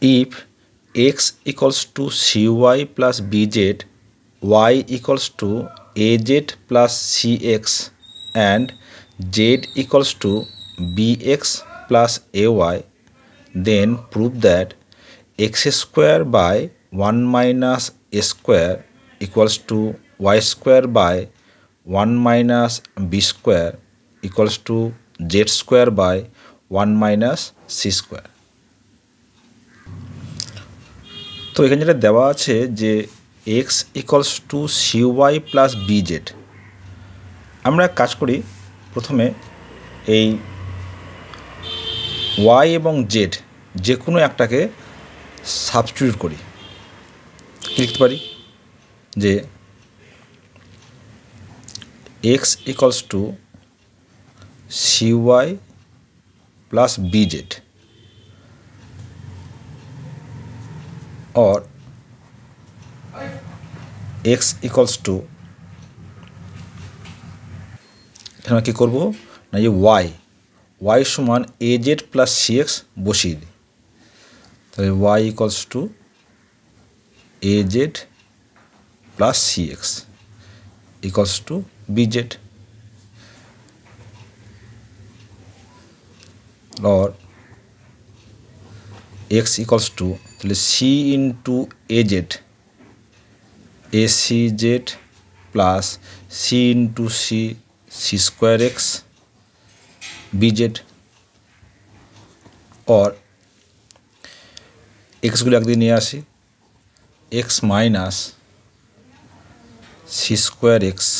if x equals to cy plus bz, y equals to az plus cx and z equals to bx plus ay, then prove that x square by 1 minus a square equals to y square by 1 minus b square equals to z square by 1 minus c square. তো এখানে যেটা দেওয়া আছে যে x equals to c y plus b z আমরা কাজ করি প্রথমে এই ওয়াই এবং জেড যে কোনো একটাকে সাবস্টিউট করি লিখতে পারি যে x equals to c y plus b z or x equals to এখানে আমরা কী করবো না যে ওয়াই ওয়াই সমান a z plus C x বসিয়ে দিই তাহলে y equals to a z plus C x equals to b z or x equals to c into a z a c z plus c into c c square x b z और एक्सगुल एक दिन नहीं आस x minus c square x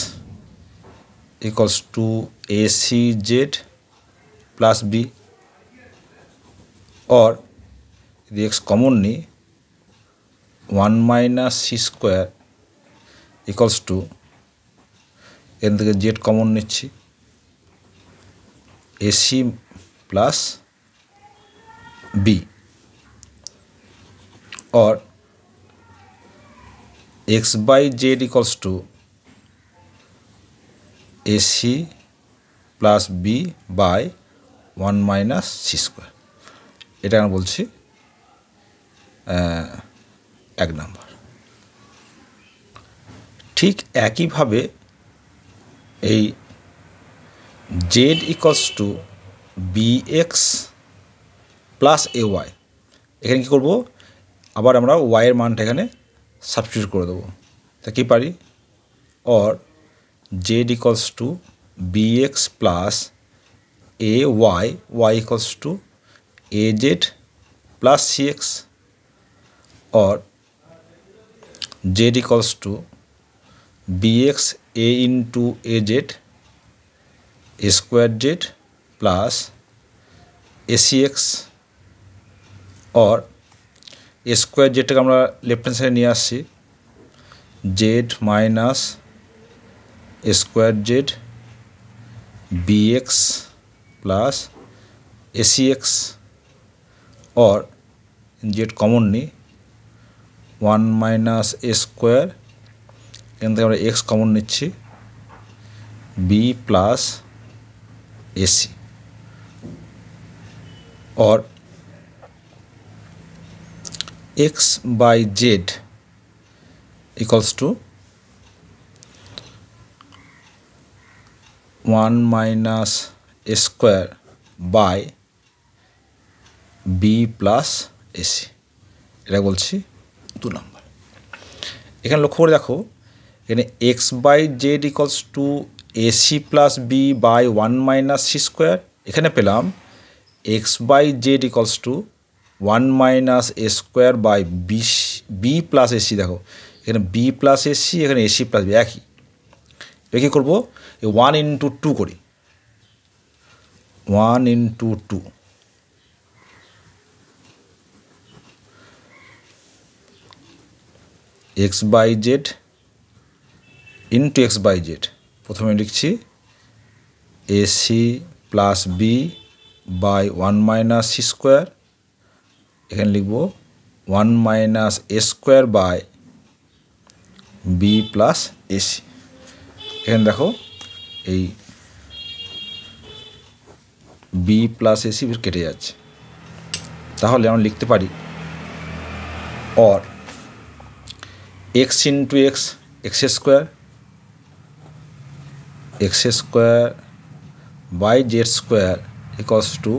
equals to a c z plus b और যদি x common নিই one minus c square equals to এখান থেকে জেড কমন নিচ্ছি a c plus b or x by z equals to a c plus b by one minus c square এটা আমি বলছি এক নম্বর ঠিক একইভাবে এই z equals to b x plus A y এখানে কী করবো আবার আমরা ওয়াইয়ের মানটা এখানে সাবস্টিউট করে দেবো তা কী পারি or z equals to b x plus A y y equals to a z plus C x और z equals to b x a into a z square z plus a c x और square z का हमारा left hand side नहीं आसी z minus square z b x plus a c x और z common नहीं one minus এ square এখান থেকে আমরা এক্স কমন নিচ্ছি বি প্লাস এসি और x by z equals to 1 minus a square by b plus ac এটা বলছি দু নম্বর এখানে লক্ষ্য করে দেখো এখানে x by z equals to a c plus b by one minus c square এখানে পেলাম x by z equals to one minus A square by b b plus a c দেখো এখানে বি প্লাস এসি এখানে এসি প্লাস বি একই এবার কী করবো one into two করি one into two x by z into x by z প্রথমে লিখছি a c plus b by one minus c square এখানে লিখব one minus A square by b plus a c এখানে দেখো এই বি প্লাস এসি কেটে যাচ্ছে তাহলে আমরা লিখতে পারি or x into x x square x square by z square equals to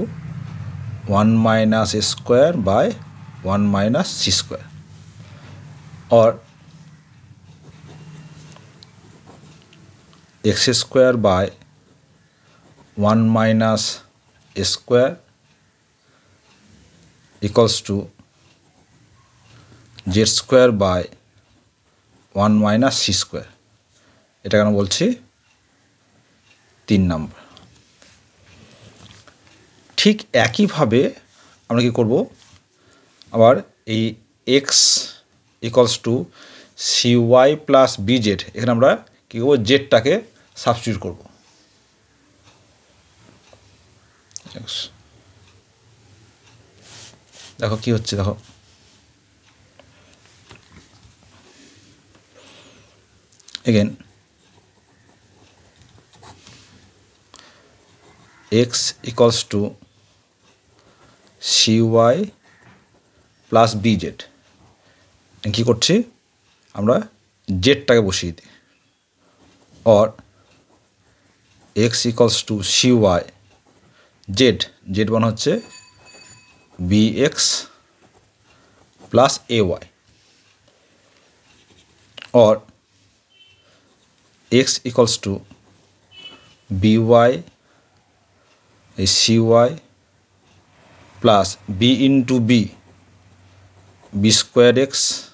one minus square by one minus c square और x square by one minus square equals to z square by one minus c square এটা কেন বলছি তিন নম্বর ঠিক একইভাবে আমরা কি করব আবার এই x equals to c y plus b z এখানে আমরা কী করবো জেডটাকে সাবস্টিউট করব দেখো কি হচ্ছে দেখো again x equals to cy plus b z কী করছি আমরা জেডটাকে বসিয়ে দিই or x equals to c y z z মানে হচ্ছে B x plus A y or x equals to by cy plus b into b b squared x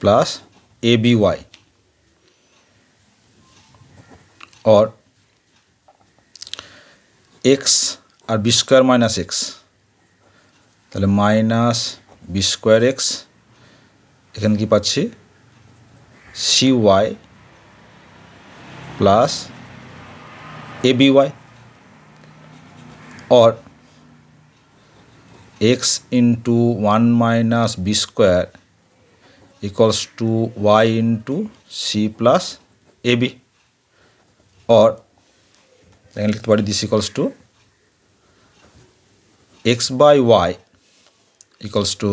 plus aby और x আর বি স্কোয়ার মাইনাস এক্স তাহলে minus B square x এখানে কি পাচ্ছি c y plus ABY or x into 1 minus b square equals to y into c plus ab or this equals to x by y equals to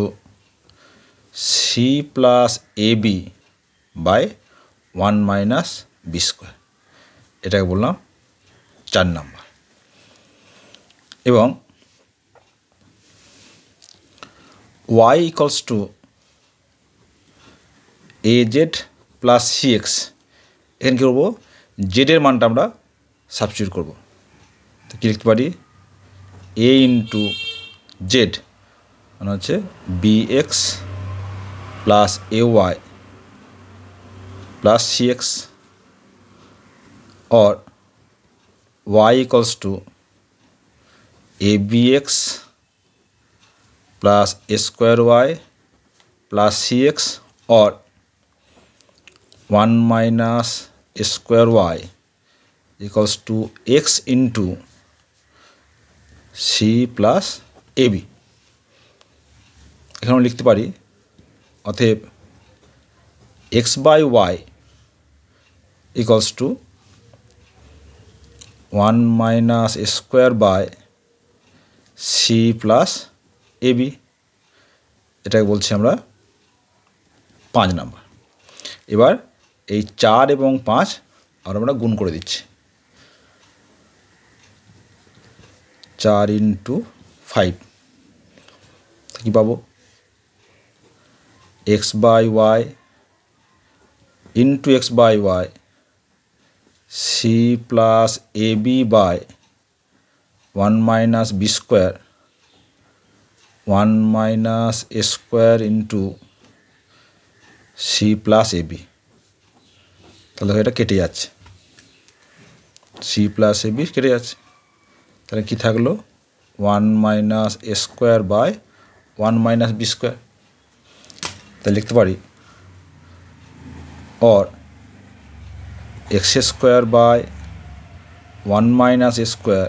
c plus ab by 1 minus b square. এটাকে বললাম চার number এবং y equals to a z plus C x এখানে কী করবো জেডের মানটা আমরা substitute করবো তো কী লিখতে পারি এ ইন্টু জেড মানে হচ্ছে বি এক্স প্লাস এ ওয়াই প্লাস সি এক্স और y equals to A B x plus square Y plus C x और one minus square Y equals to X into C plus A B एखे लिखते পারি অতএব X by Y equals to one minus square by C plus A B এটাকে বলছি আমরা পাঁচ number এবার এই চার এবং পাঁচ আর আমরা গুণ করে দিচ্ছি চার ইন্টু ফাইভ কী পাবো X by Y into x by Y C plus A B by one minus B square one minus A square into C plus A B তাহলে এটা কেটে যাচ্ছে সি প্লাস এ বি কেটে যাচ্ছে তাহলে কী থাকলো one minus A square by one minus B square তাহলে লিখতে পারি or X square by one minus square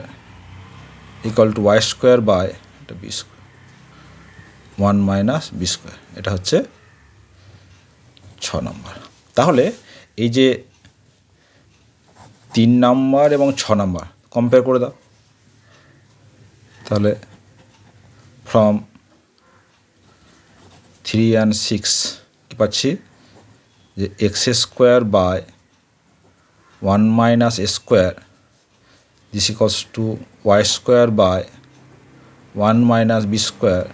equal to Y square by এটা B square one minus B square এটা হচ্ছে ছ নম্বর তাহলে এই যে তিন নাম্বার এবং ছ নাম্বার কম্পেয়ার করে দাও তাহলে ফ্রম থ্রি অ্যান্ড সিক্স কী পাচ্ছি যে X square by 1 minus square this equals to y square by 1 minus b square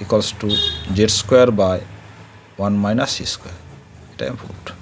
equals to z square by 1 minus c square Time আমি